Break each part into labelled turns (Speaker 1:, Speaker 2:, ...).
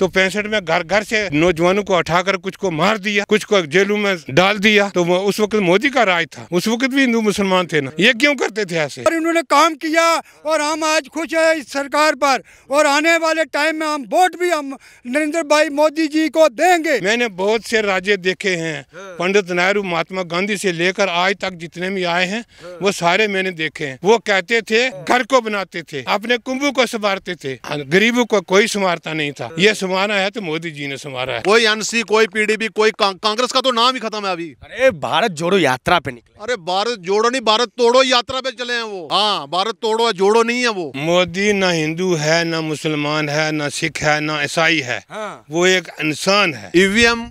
Speaker 1: तो पैंसठ में घर घर से नौजवानों को उठाकर कुछ को मार दिया कुछ को जेलों में डाल दिया तो उस वक्त मोदी का राज था उस वक्त भी हिंदू मुसलमान थे ना ये क्यों करते थे ऐसे और
Speaker 2: इन्होंने काम किया और हम आज खुश है इस सरकार पर और आने वाले टाइम में हम वोट भी हम
Speaker 1: नरेंद्र भाई मोदी जी को देंगे मैंने बहुत से राज्य देखे हैं हाँ। पंडित नेहरू महात्मा गांधी से लेकर आज तक जितने भी आए हैं हाँ। वो सारे मैंने देखे हैं वो कहते थे हाँ। घर को बनाते थे अपने कुंभ को संवारते थे गरीबों को कोई संवारता नहीं था ये
Speaker 3: संभाना है तो मोदी जी ने संभाला है कोई एनसी कोई पीडीपी कोई कांग्रेस का तो नाम ही खत्म है अभी अरे भारत जोड़ो यात्रा पे निकले अरे भारत जोड़ो नहीं भारत तोड़ो यात्रा पे चले हैं वो हाँ भारत
Speaker 1: तोड़ो है जोड़ो नहीं है वो मोदी न हिंदू है न मुसलमान है न सिख है न ईसाई
Speaker 3: है हाँ। वो एक इंसान है ईवीएम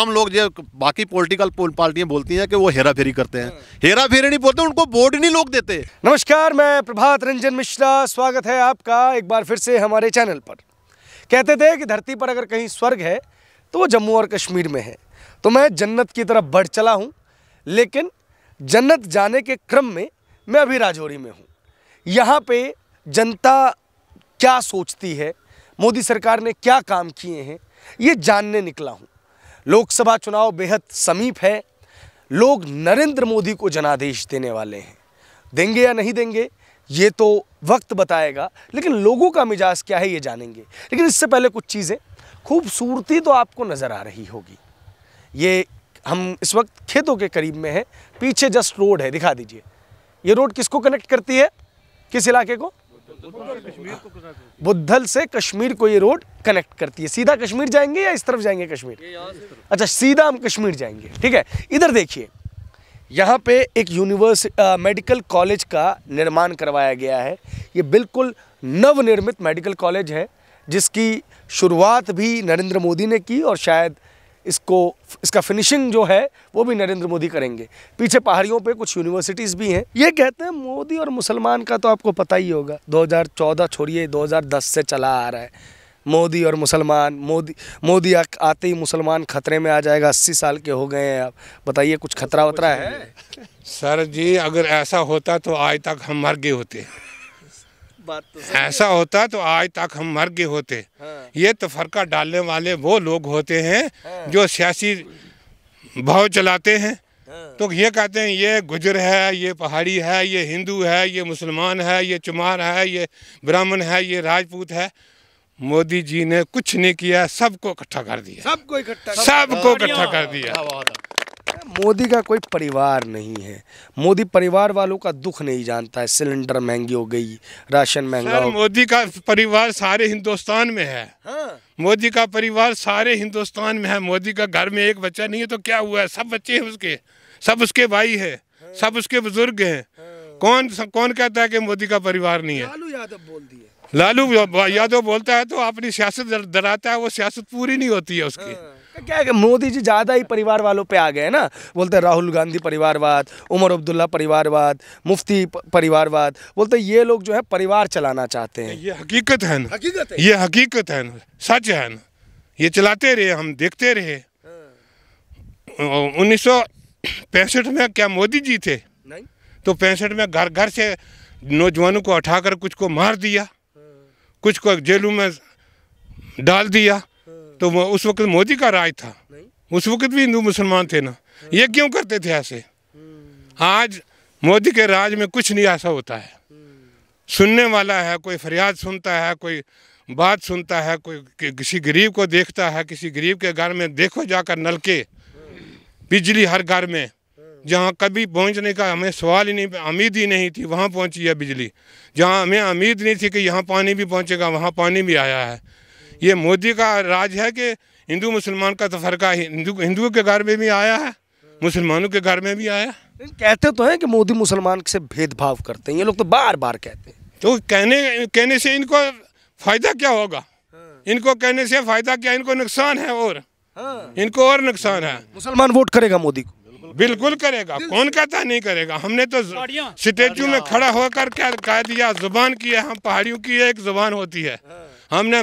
Speaker 3: आम लोग जो बाकी पॉलिटिकल पार्टियां बोलती हैं कि वो हेरा फेरी करते हैं हाँ। हेरा फेरी नहीं बोलते उनको वोट नहीं लोग देते नमस्कार मैं
Speaker 4: प्रभात रंजन मिश्रा स्वागत है आपका एक बार फिर से हमारे चैनल पर कहते थे कि धरती पर अगर कहीं स्वर्ग है तो वो जम्मू और कश्मीर में है तो मैं जन्नत की तरफ बढ़ चला हूँ लेकिन जन्नत जाने के क्रम में मैं अभी राजौरी में हूँ यहाँ पे जनता क्या सोचती है मोदी सरकार ने क्या काम किए हैं ये जानने निकला हूँ लोकसभा चुनाव बेहद समीप है लोग नरेंद्र मोदी को जनादेश देने वाले हैं देंगे या नहीं देंगे ये तो वक्त बताएगा लेकिन लोगों का मिजाज क्या है ये जानेंगे लेकिन इससे पहले कुछ चीज़ें खूबसूरती तो आपको नज़र आ रही होगी ये हम इस वक्त खेतों के करीब में हैं पीछे जस्ट रोड है दिखा दीजिए ये रोड किसको कनेक्ट करती है किस इलाके को बुद्धल से कश्मीर को ये रोड कनेक्ट करती है सीधा कश्मीर जाएंगे या इस तरफ जाएंगे कश्मीर अच्छा सीधा हम कश्मीर जाएंगे ठीक है इधर देखिए यहाँ पे एक यूनिवर्स मेडिकल कॉलेज का निर्माण करवाया गया है ये बिल्कुल नवनिर्मित मेडिकल कॉलेज है जिसकी शुरुआत भी नरेंद्र मोदी ने की और शायद इसको इसका फिनिशिंग जो है वो भी नरेंद्र मोदी करेंगे पीछे पहाड़ियों पे कुछ यूनिवर्सिटीज़ भी हैं ये कहते हैं मोदी और मुसलमान का तो आपको पता ही होगा 2014 छोड़िए 2010 से चला आ रहा है मोदी और मुसलमान मोदी मोदी आ, आते ही मुसलमान खतरे में आ जाएगा अस्सी साल के हो गए हैं आप
Speaker 1: बताइए कुछ खतरा वतरा है सर जी अगर ऐसा होता तो आज तक हम मर गए होते
Speaker 4: बात तो ऐसा
Speaker 1: होता तो आज तक हम मर गए होते हाँ। ये तफरका तो डालने वाले वो लोग होते हैं हाँ। जो सियासी भाव चलाते हैं हाँ। तो ये कहते हैं ये गुजर है ये पहाड़ी है ये हिंदू है ये मुसलमान है ये चुमार है ये ब्राह्मण है ये राजपूत है मोदी जी ने कुछ नहीं किया सबको इकट्ठा कर दिया सबको इकट्ठा सबको इकट्ठा कर दिया अच्छा।
Speaker 4: मोदी का कोई परिवार नहीं है मोदी परिवार वालों का दुख नहीं जानता है सिलेंडर महंगी हो गई राशन महंगा
Speaker 1: मोदी का परिवार सारे हिंदुस्तान में है हाँ। मोदी का परिवार सारे हिंदुस्तान में है मोदी का घर में एक बच्चा नहीं है तो क्या हुआ है सब बच्चे हैं उसके सब उसके भाई है सब उसके बुजुर्ग हैं हाँ। कौन कौन कहता है कि मोदी का परिवार नहीं है यादव बोल दिया लालू यादव बोलता है तो अपनी सियासत डराता है वो सियासत पूरी नहीं होती है उसकी हाँ। तो क्या है मोदी जी ज़्यादा ही परिवार वालों पे आ गए ना
Speaker 4: बोलते हैं राहुल गांधी परिवारवाद उमर अब्दुल्ला परिवारवाद मुफ्ती परिवारवाद बोलते
Speaker 1: ये लोग जो है परिवार चलाना चाहते हैं ये हकीकत है ना हकीकत है ये हकीकत है ना सच है ना ये चलाते रहे हम देखते रहे हाँ। उन्नीस में क्या मोदी जी थे नहीं तो पैंसठ में घर घर से नौजवानों को उठाकर कुछ को मार दिया कुछ को जेलों में डाल दिया तो वो उस वक्त मोदी का राज था उस वक्त भी हिंदू मुसलमान थे ना ये क्यों करते थे ऐसे आज मोदी के राज में कुछ नहीं ऐसा होता है सुनने वाला है कोई फरियाद सुनता है कोई बात सुनता है कोई कि, किसी गरीब को देखता है किसी गरीब के घर में देखो जाकर नलके बिजली हर घर में जहाँ कभी पहुँचने का हमें सवाल ही नहीं उम्मीद ही नहीं थी वहाँ पहुँची है बिजली जहाँ हमें उम्मीद नहीं थी कि यहाँ पानी भी पहुँचेगा वहाँ पानी भी आया है ये मोदी का राज है कि हिंदू मुसलमान का तफरका तो हिंदू हिंदुओं के घर में भी आया है मुसलमानों के घर में भी आया कहते तो हैं कि मोदी मुसलमान से भेदभाव करते हैं ये लोग तो बार बार कहते हैं तो कहने कहने से इनको फ़ायदा क्या होगा हाँ। इनको कहने से फ़ायदा क्या इनको नुकसान है और हाँ। इनको और नुकसान है मुसलमान वोट करेगा मोदी को बिल्कुल करेगा कौन कहता नहीं करेगा हमने तो स्टेचू में खड़ा होकर क्या कह दिया जुबान की है हम पहाड़ियों की एक जुबान होती है हाँ। हमने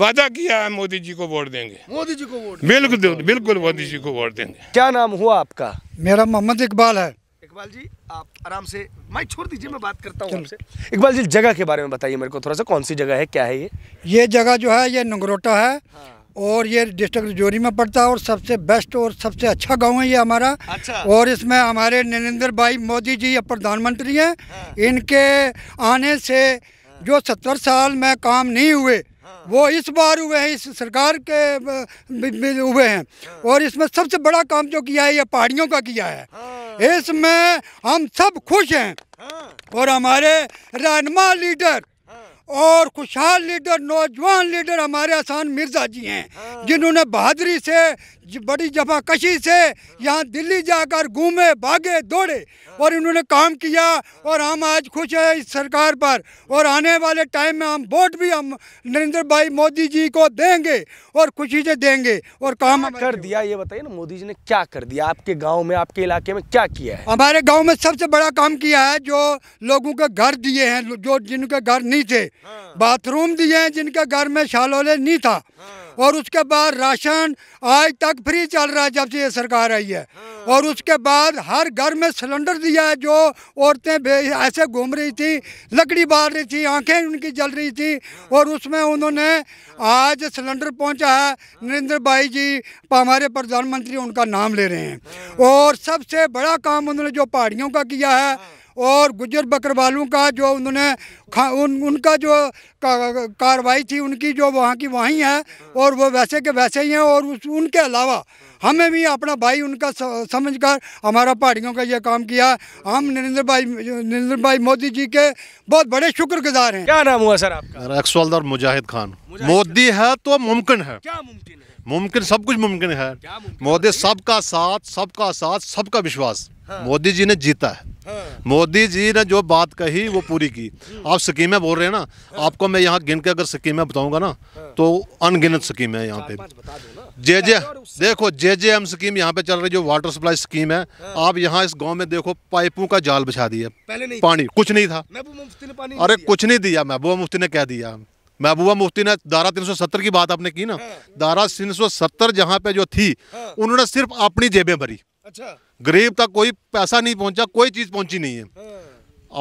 Speaker 1: वादा किया है मोदी जी को वोट देंगे
Speaker 4: मोदी जी को वोट
Speaker 1: बिल्कुल बिल्कुल मोदी जी को वोट देंगे क्या नाम हुआ आपका
Speaker 2: मेरा मोहम्मद इकबाल है
Speaker 4: इकबाल जी आप आराम से माइक छोड़ दीजिए मैं बात करता हूँ आपसे
Speaker 2: इकबाल जी जगह के बारे में बताइए मेरे को थोड़ा सा कौन सी जगह है क्या है ये ये जगह जो है ये नंगरोटा है हाँ। और ये डिस्ट्रिक्ट रजौरी में पड़ता है और सबसे बेस्ट और सबसे अच्छा गांव है ये हमारा अच्छा। और इसमें हमारे नरेंद्र भाई मोदी जी प्रधानमंत्री हैं हाँ। इनके आने से हाँ। जो सत्तर साल में काम नहीं हुए हाँ। वो इस बार हुए हैं इस सरकार के हुए हैं हाँ। और इसमें सबसे बड़ा काम जो किया है ये पहाड़ियों का किया है हाँ। इसमें हम सब खुश हैं हाँ। और हमारे रहनमा लीडर और खुशहाल लीडर नौजवान लीडर हमारे आसान मिर्ज़ा जी हैं हाँ। जिन्होंने बहादुरी से बड़ी जफाकशी से यहाँ दिल्ली जाकर घूमे भागे दौड़े हाँ। और इन्होंने काम किया और हम आज खुश हैं इस सरकार पर और आने वाले टाइम में हम वोट भी हम नरेंद्र भाई मोदी जी को देंगे
Speaker 4: और खुशी से देंगे और काम कर दिया ये बताइए ना मोदी जी ने क्या कर दिया आपके गाँव में आपके इलाके में क्या किया है हमारे गाँव में सबसे बड़ा काम किया है जो लोगों के घर दिए हैं
Speaker 2: जो जिनके घर नहीं थे बाथरूम दिए हैं जिनके घर में शालोले नहीं था हाँ। और उसके बाद राशन आज तक फ्री चल रहा है जब से ये सरकार आई है हाँ। और उसके बाद हर घर में सिलेंडर दिया है जो औरतें ऐसे घूम रही थी लकड़ी बाल रही थी आंखें उनकी जल रही थी हाँ। और उसमें उन्होंने आज सिलेंडर पहुंचा है नरेंद्र भाई जी हमारे प्रधानमंत्री उनका नाम ले रहे हैं और सबसे बड़ा काम उन्होंने जो पहाड़ियों का किया है और गुजर बकरवालों का जो उन्होंने उन उनका जो कार्रवाई थी उनकी जो वहाँ की वहीं है और वो वैसे के वैसे ही हैं और उस उनके अलावा हमें भी अपना भाई उनका समझ कर हमारा पहाड़ियों का ये काम किया हम नरेंद्र भाई नरेंद्र भाई मोदी जी के बहुत
Speaker 3: बड़े शुक्रगुजार हैं क्या नाम हुआ सर आपका अक्सवालदार मुजाहिद खान मोदी है तो मुमकिन है क्या मुमकिन है मुमकिन सब कुछ मुमकिन है मोदी सबका साथ सबका साथ सबका विश्वास हाँ। मोदी जी ने जीता है हाँ। मोदी जी ने जो बात कही वो पूरी की हाँ। आप स्कीमें बोल रहे हैं ना आपको मैं यहाँ गिन के अगर स्कीमें बताऊंगा ना तो अनगिनत स्कीमें है यहाँ पे जे जे देखो जे जे एम स्कीम यहाँ पे चल रही जो वाटर सप्लाई स्कीम है आप यहाँ इस गांव में देखो पाइपों का जाल बिछा दिया पानी कुछ नहीं था अरे कुछ नहीं दिया महबूबा मुफ्ती ने क्या दिया महबूबा मुफ्ती ने दारा 370 की बात आपने की ना दारा 370 जहाँ पे जो थी उन्होंने सिर्फ अपनी जेबें भरी अच्छा गरीब तक कोई पैसा नहीं पहुंचा कोई चीज़ पहुंची नहीं है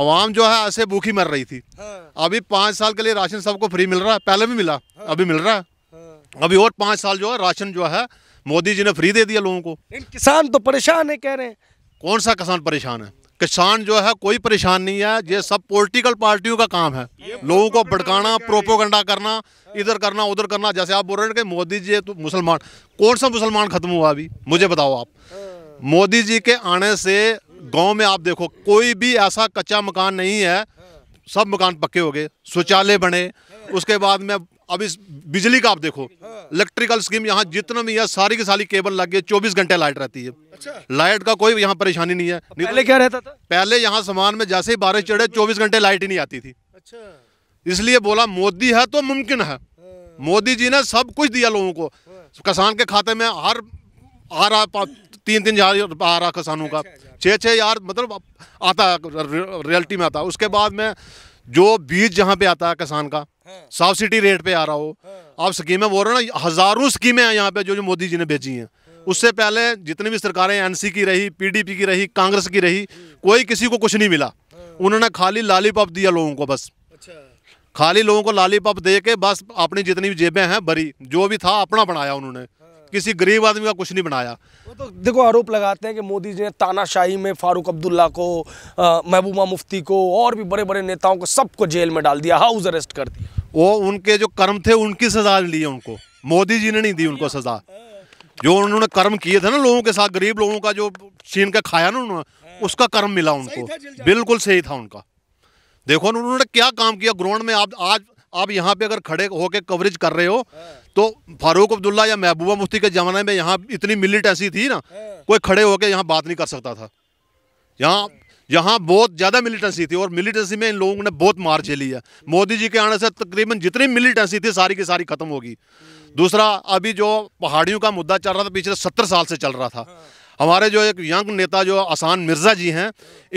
Speaker 3: आवाम हाँ। जो है ऐसे भूखी मर रही थी हाँ। अभी पाँच साल के लिए राशन सबको फ्री मिल रहा है पहले भी मिला हाँ। अभी मिल रहा है अभी और पाँच साल जो है राशन जो है मोदी जी ने फ्री दे दिया लोगों को किसान तो परेशान है कह रहे हैं कौन सा किसान परेशान है किसान जो है कोई परेशान नहीं है ये सब पॉलिटिकल पार्टियों का काम है लोगों को भड़काना प्रोपोगंडा करना इधर करना उधर करना जैसे आप बोल रहे हैं कि मोदी जी तो मुसलमान कौन सा मुसलमान खत्म हुआ अभी मुझे बताओ आप मोदी जी के आने से गांव में आप देखो कोई भी ऐसा कच्चा मकान नहीं है सब मकान पक्के हो गए शौचालय बने उसके बाद में अब इस बिजली का आप देखो इलेक्ट्रिकल स्कीम यहाँ जितना भी है सारी की सारी केबल लग गई चौबीस घंटे लाइट रहती है अच्छा। लाइट का कोई यहाँ परेशानी नहीं है तो पहले क्या रहता था पहले यहाँ सामान में जैसे ही बारिश चढ़े चौबीस घंटे लाइट ही नहीं आती थी अच्छा। इसलिए बोला मोदी है तो मुमकिन है हाँ। मोदी जी ने सब कुछ दिया लोगों को किसान के खाते में हर आ रहा तीन तीन हजार आ रहा किसानों का छः छः हजार मतलब आता रियलिटी में आता उसके बाद में जो बीज जहाँ पे आता है किसान का हाँ। सब्सिडी रेट पे आ रहा हो आप हाँ। स्कीमें बोल रहे हो ना हज़ारों स्कीमें हैं यहाँ पे जो जो मोदी जी ने बेची हैं हाँ। उससे पहले जितनी भी सरकारें एनसी की रही पीडीपी की रही कांग्रेस की रही कोई किसी को कुछ नहीं मिला उन्होंने खाली लालीपॉप दिया लोगों को बस अच्छा। खाली लोगों को लालीपॉप दे के बस अपनी जितनी भी जेबें हैं भरी जो भी था अपना बनाया उन्होंने किसी गरीब आदमी का कुछ नहीं बनाया वो तो देखो आरोप लगाते हैं कि मोदी जी
Speaker 4: ने तानाशाही में फारूक अब्दुल्ला को महबूबा मुफ्ती को और भी बड़े बड़े नेताओं को सबको
Speaker 3: जेल में डाल दिया हाउस अरेस्ट कर दिया वो उनके जो कर्म थे उनकी सजा ली है उनको मोदी जी ने नहीं दी उनको सजा जो उन्होंने कर्म किए थे ना लोगों के साथ गरीब लोगों का जो छीन के खाया ना उन्होंने उसका कर्म मिला उनको सही बिल्कुल सही था उनका देखो उन्होंने क्या काम किया ग्राउंड में आप आज आप यहाँ पे अगर खड़े होकर कवरेज कर रहे हो तो फारूक अब्दुल्ला या महबूबा मुफ्ती के ज़माने में यहाँ इतनी मिलिट ऐसी थी ना कोई खड़े होकर यहाँ बात नहीं कर सकता था यहाँ यहाँ बहुत ज़्यादा मिलिटेंसी थी और मिलिटेंसी में इन लोगों ने बहुत मार झेली है मोदी जी के आने से तकरीबन जितनी मिलिटेंसी थी सारी की सारी ख़त्म होगी दूसरा अभी जो पहाड़ियों का मुद्दा चल रहा था पिछले सत्तर साल से चल रहा था हमारे जो एक यंग नेता जो आसान मिर्ज़ा जी हैं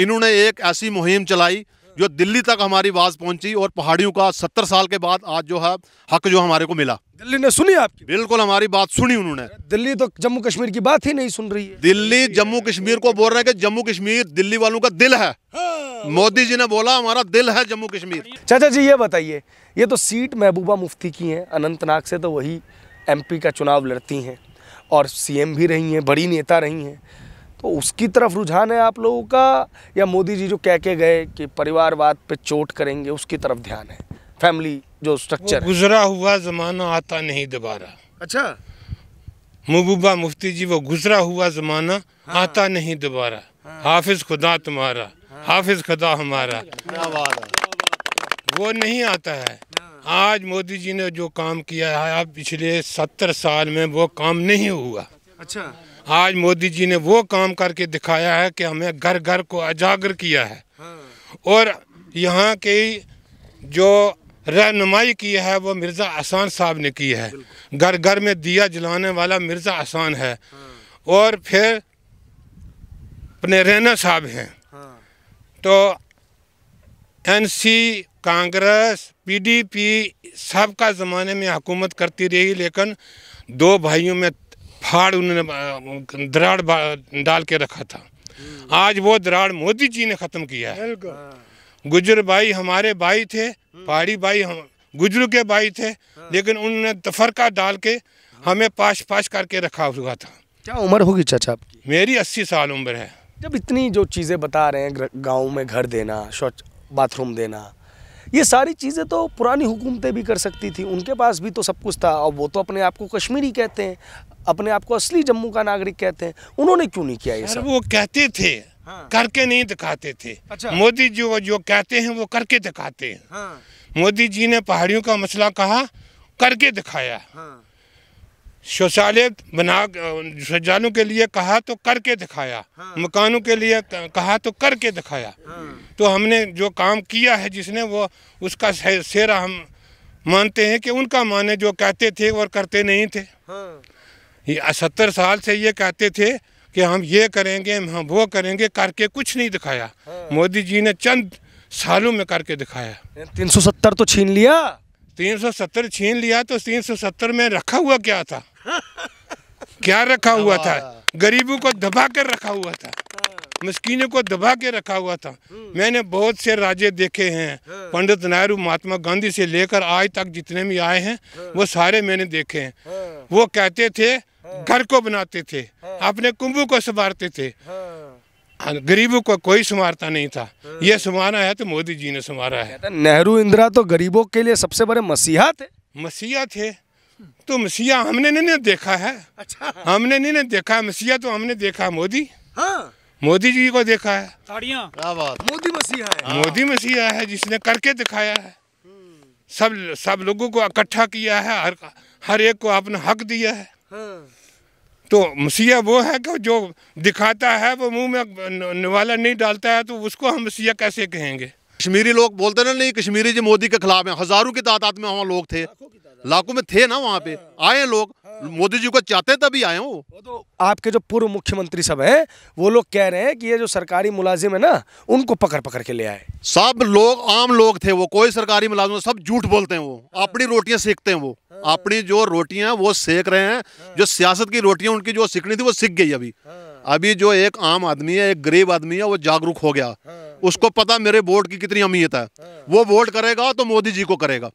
Speaker 3: इन्होंने एक ऐसी मुहिम चलाई जो दिल्ली तक हमारी आवाज़ पहुंची और पहाड़ियों का सत्तर साल के बाद आज जो है हक जो हमारे को मिला दिल्ली ने सुनी आपकी बिल्कुल हमारी बात सुनी उन्होंने दिल्ली तो जम्मू कश्मीर की बात ही नहीं सुन रही है दिल्ली जम्मू कश्मीर को बोल रहे हैं कि जम्मू कश्मीर दिल्ली वालों का दिल है हाँ। मोदी जी ने बोला हमारा दिल है जम्मू कश्मीर
Speaker 4: चाचा जी ये बताइए ये तो सीट महबूबा मुफ्ती की है अनंतनाग से तो वही एम का चुनाव लड़ती हैं और सी भी रही हैं बड़ी नेता रही हैं तो उसकी तरफ रुझान है आप लोगों का या मोदी जी जो कह के गए कि परिवारवाद पे चोट करेंगे
Speaker 1: उसकी तरफ ध्यान है फैमिली जो स्ट्रक्चर गुजरा हुआ ज़माना आता नहीं दोबारा अच्छा महबूबा मुफ्ती जी वो गुजरा हुआ ज़माना हाँ। आता नहीं दोबारा हाँ। हाफिज खुदा तुम्हारा हाँ। हाफिज खुदा हमारा वो नहीं आता है हाँ। आज मोदी जी ने जो काम किया है पिछले सत्तर साल में वो काम नहीं हुआ अच्छा आज मोदी जी ने वो काम करके दिखाया है कि हमें घर घर को अजागर किया है हाँ। और यहाँ की जो रहनुमाई की है वो मिर्ज़ा आसान साहब ने की है घर घर में दिया जलाने वाला मिर्ज़ा आसान है हाँ। और फिर अपने रैना साहब हैं हाँ। तो एनसी कांग्रेस पीडीपी सब का ज़माने में हुकूमत करती रही लेकिन दो भाइयों में फाड़ उन्होंने दराड़ डाल के रखा था आज वो दराड़ मोदी जी ने ख़त्म किया है गुजर भाई हमारे भाई थे पहाड़ी भाई हम गुजरू के भाई थे हाँ। लेकिन उन्होंने तफरका डाल के हमें पाश पाश करके रखा हुआ था
Speaker 4: क्या उम्र होगी चाचा
Speaker 1: मेरी अस्सी साल उम्र है
Speaker 4: जब इतनी जो चीज़ें बता रहे हैं गाँव में घर देना शौच बाथरूम देना ये सारी चीज़ें तो पुरानी हुकूमतें भी कर सकती थी उनके पास भी तो सब कुछ था और वो तो अपने आप को कश्मीरी कहते हैं अपने आप को असली जम्मू का नागरिक कहते हैं उन्होंने क्यों नहीं किया ये सब वो कहते
Speaker 1: थे हाँ। करके नहीं दिखाते थे अच्छा। मोदी जी वो जो कहते हैं वो करके दिखाते हैं हाँ। मोदी जी ने पहाड़ियों का मसला कहा करके दिखाया हाँ। शौचालय बना शौचालयों के लिए कहा तो करके दिखाया हाँ। मकानों के लिए कहा तो करके दिखाया हाँ। तो हमने जो काम किया है जिसने वो उसका सेरा हम मानते हैं कि उनका माने जो कहते थे और करते नहीं थे हाँ। सत्तर साल से ये कहते थे कि हम ये करेंगे हम वो करेंगे करके कुछ नहीं दिखाया हाँ। मोदी जी ने चंद सालों में करके दिखाया 370 तो छीन लिया 370 छीन लिया तो 370 में रखा हुआ क्या था क्या रखा हुआ था हाँ। गरीबों को दबा कर रखा हुआ था मस्किनों को दबा के रखा हुआ था हाँ। हम्म। मैंने बहुत से राजे देखे हैं हाँ। पंडित नेहरू महात्मा गांधी से लेकर आज तक जितने भी आए हैं वो सारे मैंने देखे हैं वो कहते थे घर को बनाते थे हाँ। अपने कुंभों को संवारते थे हाँ। गरीबों को कोई संवारता नहीं था हाँ। ये संवारा है तो मोदी जी ने संवारा है
Speaker 4: नेहरू इंदिरा तो गरीबों के लिए सबसे बड़े मसीहा थे
Speaker 1: मसीहा थे तो मसीहा हमने नहीं देखा है अच्छा हमने नहीं देखा मसीहा तो हमने देखा मोदी हाँ मोदी जी को देखा
Speaker 4: है मोदी मसीहा है मोदी
Speaker 1: मसीहा है जिसने करके दिखाया है हम्म। सब सब लोगों को इकट्ठा किया है हर हर एक को अपना हक दिया है हाँ। तो मसीहा वो है कि जो दिखाता है वो मुंह
Speaker 3: में निवाला नहीं डालता है तो उसको हम मसीहा कैसे कहेंगे कश्मीरी लोग बोलते ना नहीं कश्मीरी जी मोदी के खिलाफ हैं हज़ारों की तादाद में वहाँ लोग थे लाखों में थे ना वहाँ पे हाँ। आए लोग हाँ। मोदी जी को चाहते तभी आए हो तो आपके जो पूर्व मुख्यमंत्री सब हैं वो लोग कह रहे हैं कि ये जो सरकारी मुलाजिम है ना उनको पकड़ पकड़ के ले आए सब लोग आम लोग थे वो कोई सरकारी मुलाजिम सब झूठ बोलते हैं वो हाँ। अपनी रोटियाँ सीखते हैं वो अपनी जो रोटियां वो सेक रहे हैं हाँ। जो सियासत की रोटियां उनकी जो सीखनी थी वो सीख गई अभी हाँ। अभी जो एक आम आदमी है एक गरीब आदमी है वो जागरूक हो गया हाँ। उसको पता मेरे वोट की कितनी अहमियत है वो वोट करेगा तो मोदी जी को करेगा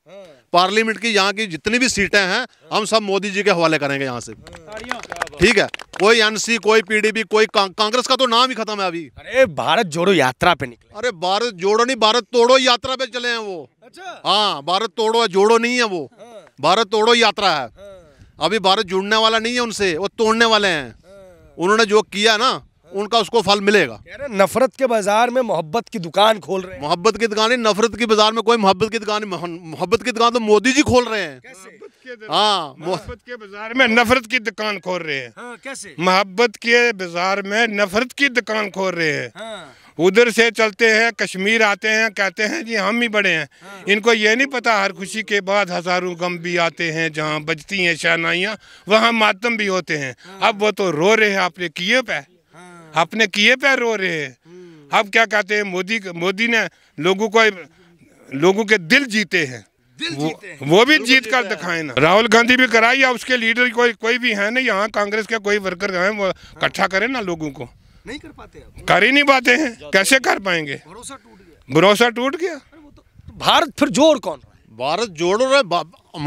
Speaker 3: पार्लियामेंट की यहाँ की जितनी भी सीटें हैं हम सब मोदी जी के हवाले करेंगे यहाँ से ठीक है कोई एनसी कोई पीडीपी कोई कांग्रेस का तो नाम ही खत्म है अभी अरे भारत जोड़ो यात्रा पे निकले अरे भारत जोड़ो नहीं भारत तोड़ो यात्रा पे चले हैं वो अच्छा हाँ भारत तोड़ो जोड़ो नहीं है वो भारत तोड़ो यात्रा है हाँ। अभी भारत जुड़ने वाला नहीं है उनसे वो तोड़ने वाले हैं हाँ। उन्होंने जो किया ना हाँ। उनका उसको फल मिलेगा नफरत के बाजार में मोहब्बत की दुकान खोल रहे हैं मोहब्बत की दुकान नफरत की बाजार में कोई मोहब्बत की दुकान मोहब्बत की दुकान तो मोदी जी खोल रहे हैं हाँ मोहब्बत के
Speaker 1: बाजार में नफरत की दुकान खोल रहे हैं कैसे मोहब्बत के बाजार में नफरत की दुकान खोल रहे हैं उधर से चलते हैं कश्मीर आते हैं कहते हैं जी हम ही बड़े हैं हाँ। इनको ये नहीं पता हर खुशी के बाद हज़ारों गम भी आते हैं जहाँ बजती हैं शहनाइयाँ वहाँ मातम भी होते हैं हाँ। अब वो तो रो रहे हैं अपने किए पे अपने हाँ। किए पे रो रहे हैं हम्म। अब क्या कहते हैं मोदी मोदी ने लोगों को लोगों के दिल जीते हैं वो, वो भी जीत कर दिखाए ना राहुल गांधी भी कराई या उसके लीडर कोई कोई भी है ना यहाँ कांग्रेस के कोई वर्कर हैं वो इकट्ठा करें ना लोगों को नहीं कर पाते कर ही नहीं पाते हैं कैसे कर पाएंगे भरोसा टूट गया भरोसा टूट गया तो- तो
Speaker 3: भारत फिर जोड़ कौन भारत जोड़ रहे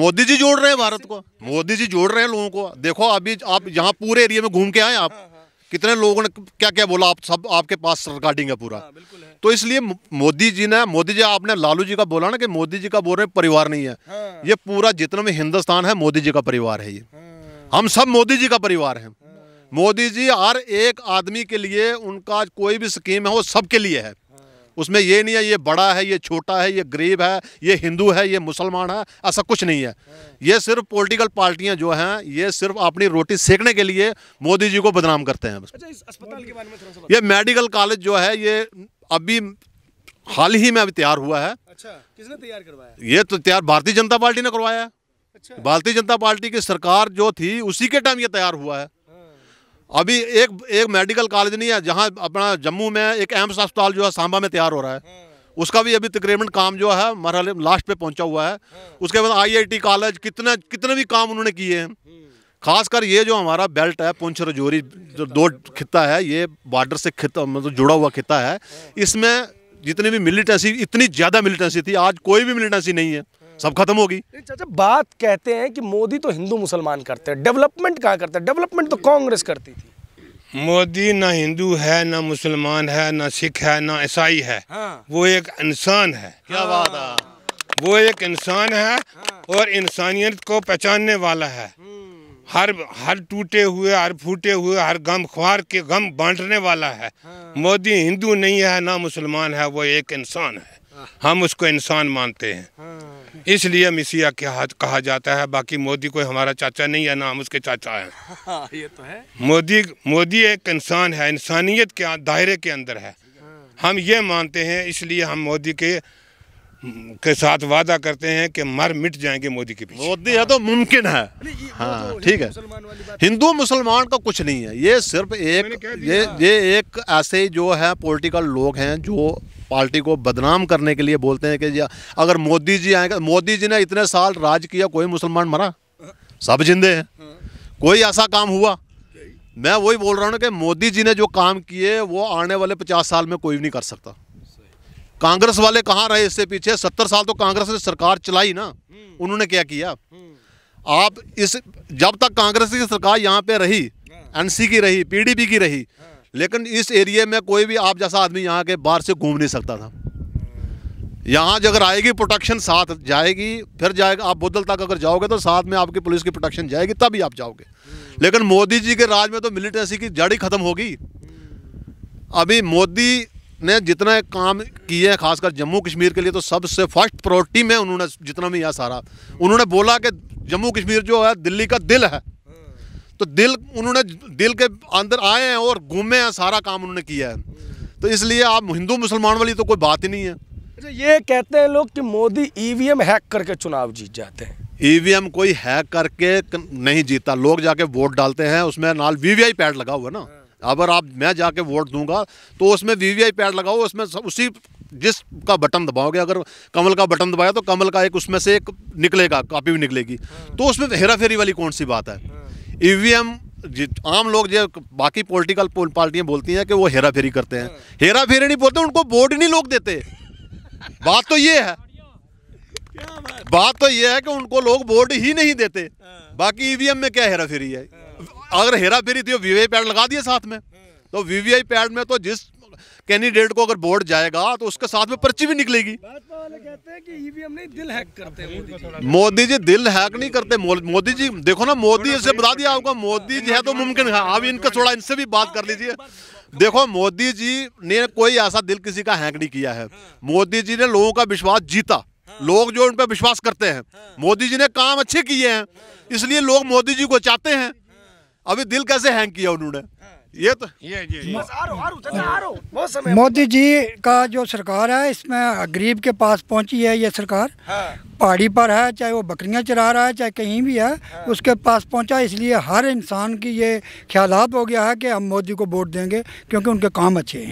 Speaker 3: मोदी जी जोड़ रहे हैं भारत को मोदी जी जोड़ रहे हैं लोगों को देखो अभी आप यहाँ पूरे एरिया में घूम के आए आप हाँ, हाँ। कितने लोगों ने क्या क्या बोला आप सब आपके पास रिकॉर्डिंग है पूरा हाँ, बिल्कुल है। तो इसलिए मोदी जी ने मोदी जी आपने लालू जी का बोला ना कि मोदी जी का बोल रहे परिवार नहीं है हाँ। ये पूरा जितना भी हिंदुस्तान है मोदी जी का परिवार है ये हाँ। हम सब मोदी जी का परिवार है मोदी जी हर एक आदमी के लिए उनका कोई भी स्कीम है वो सबके लिए है उसमें ये नहीं है ये बड़ा है ये छोटा है ये गरीब है ये हिंदू है ये मुसलमान है ऐसा कुछ नहीं है ये सिर्फ पॉलिटिकल पार्टियां जो हैं ये सिर्फ अपनी रोटी सेकने के लिए मोदी जी को बदनाम करते हैं बस अच्छा, ये मेडिकल कॉलेज जो है ये अभी हाल ही में अभी तैयार हुआ है अच्छा किसने तैयार करवाया ये तो तैयार भारतीय जनता पार्टी ने करवाया है अच्छा। भारतीय जनता पार्टी की सरकार जो थी उसी के टाइम ये तैयार हुआ है अभी एक एक मेडिकल कॉलेज नहीं है जहाँ अपना जम्मू में एक एम्स अस्पताल जो है सांबा में तैयार हो रहा है हम्म। उसका भी अभी तकरीबन काम जो है मरहल लास्ट पे पहुंचा हुआ है हम्म। उसके बाद आईआईटी कॉलेज कितने कितने भी काम उन्होंने किए हैं हम्म। खासकर ये जो हमारा बेल्ट है पुंछ रजौरी जो दो खिता है ये बॉर्डर से खिता मतलब जुड़ा हुआ खिता है इसमें जितनी भी मिलिटेंसी इतनी ज़्यादा मिलिटेंसी थी आज कोई भी मिलिटेंसी नहीं है सब खत्म होगी चाचा बात कहते हैं कि मोदी तो हिंदू मुसलमान करते
Speaker 1: हैं डेवलपमेंट कहाँ करते हैं डेवलपमेंट तो कांग्रेस करती थी मोदी ना हिंदू है ना मुसलमान है ना सिख है ना ईसाई है हाँ। वो एक इंसान है क्या बात है
Speaker 3: हाँ।
Speaker 1: वो एक इंसान है हाँ। और इंसानियत को पहचानने वाला है हम्म। हर हर टूटे हुए हर फूटे हुए हर गम ख्वार के गम बांटने वाला है हाँ। मोदी हिंदू नहीं है ना मुसलमान है वो एक इंसान है हाँ। हम उसको इंसान मानते हैं हाँ। इसलिए मिसिया के हाथ कहा जाता है बाकी मोदी कोई हमारा चाचा नहीं है नाम उसके चाचा है
Speaker 4: हाँ, ये तो है
Speaker 1: मोदी मोदी एक इंसान है इंसानियत के दायरे के अंदर है हम ये मानते हैं इसलिए हम मोदी के के
Speaker 3: साथ वादा करते हैं कि मर मिट जाएंगे मोदी के पीछे मोदी है तो मुमकिन है हाँ तो ठीक है हिंदू मुसलमान का कुछ नहीं है ये सिर्फ एक ये ये एक ऐसे जो है पॉलिटिकल लोग हैं जो पार्टी को बदनाम करने के लिए बोलते हैं कि अगर मोदी जी आएंगे मोदी जी ने इतने साल राज किया कोई मुसलमान मरा सब जिंदे हैं कोई ऐसा काम हुआ मैं वही बोल रहा हूँ कि मोदी जी ने जो काम किए वो आने वाले पचास साल में कोई भी नहीं कर सकता कांग्रेस वाले कहाँ रहे इससे पीछे सत्तर साल तो कांग्रेस ने सरकार चलाई ना उन्होंने क्या किया आप इस जब तक कांग्रेस की सरकार यहाँ पे रही एनसी की रही पीडीपी की रही लेकिन इस एरिए में कोई भी आप जैसा आदमी यहाँ के बाहर से घूम नहीं सकता था यहाँ अगर आएगी प्रोटेक्शन साथ जाएगी फिर जाएगा आप बुद्धल तक अगर जाओगे तो साथ में आपकी पुलिस की प्रोटेक्शन जाएगी तभी आप जाओगे लेकिन मोदी जी के राज में तो मिलिटेंसी की जड़ी ख़त्म होगी अभी मोदी ने जितना काम किए हैं खासकर जम्मू कश्मीर के लिए तो सबसे फर्स्ट प्रोरिटी में उन्होंने जितना भी यहाँ सारा उन्होंने बोला कि जम्मू कश्मीर जो है दिल्ली का दिल है तो दिल उन्होंने दिल के अंदर आए हैं और घूमे हैं सारा काम उन्होंने किया है तो इसलिए आप हिंदू मुसलमान वाली तो कोई बात ही नहीं है अच्छा ये कहते हैं लोग कि मोदी ईवीएम e हैक करके चुनाव जीत जाते हैं ईवीएम e कोई हैक करके नहीं जीता लोग जाके वोट डालते हैं उसमें नाल वीवीआई पैड लगा हुआ ना हाँ। अगर आप मैं जाके वोट दूंगा तो उसमें वीवीआई पैड लगाओ उसमें उसी जिस का बटन दबाओगे अगर कमल का बटन दबाया तो कमल का एक उसमें से एक निकलेगा कापी भी निकलेगी हाँ। तो उसमें हेरा फेरी वाली कौन सी बात है हाँ। ईवीएम आम लोग जो बाकी पॉलिटिकल पार्टियां बोलती हैं कि वो हेरा फेरी करते हैं हेरा फेरी नहीं बोलते उनको वोट नहीं लोग देते बात तो ये है बात तो ये है कि उनको लोग वोट ही नहीं देते बाकी ईवीएम में क्या हेरा फेरी है अगर हेरा फेरी थी तो वीवीआई पैड लगा दिए साथ में तो वीवीआई पैड में तो जिस कैंडिडेट को अगर वोट जाएगा तो उसके साथ में पर्ची भी निकलेगी
Speaker 4: e
Speaker 3: मोदी जी दिल हैक नहीं करते मोदी जी देखो ना मोदी इसे बता दिया आपको मोदी जी है तो मुमकिन है आप इनका थोड़ा इनसे भी बात कर लीजिए देखो मोदी जी ने कोई ऐसा दिल किसी का हैक नहीं किया है मोदी जी ने लोगों का विश्वास जीता लोग जो उन पर विश्वास करते हैं मोदी जी ने काम अच्छे किए हैं इसलिए लोग मोदी जी को चाहते हैं अभी दिल कैसे हैंग किया उन्होंने ये तो ये ये, ये। आरो, आरो, हाँ।
Speaker 4: आरो,
Speaker 2: मोदी जी का जो सरकार है इसमें गरीब के पास पहुंची है ये सरकार हाँ। पहाड़ी पर है चाहे वो बकरियां चरा रहा है चाहे कहीं भी है हाँ। उसके पास पहुंचा इसलिए हर इंसान की ये ख्यालात हो गया है कि हम मोदी को वोट देंगे क्योंकि उनके काम अच्छे हैं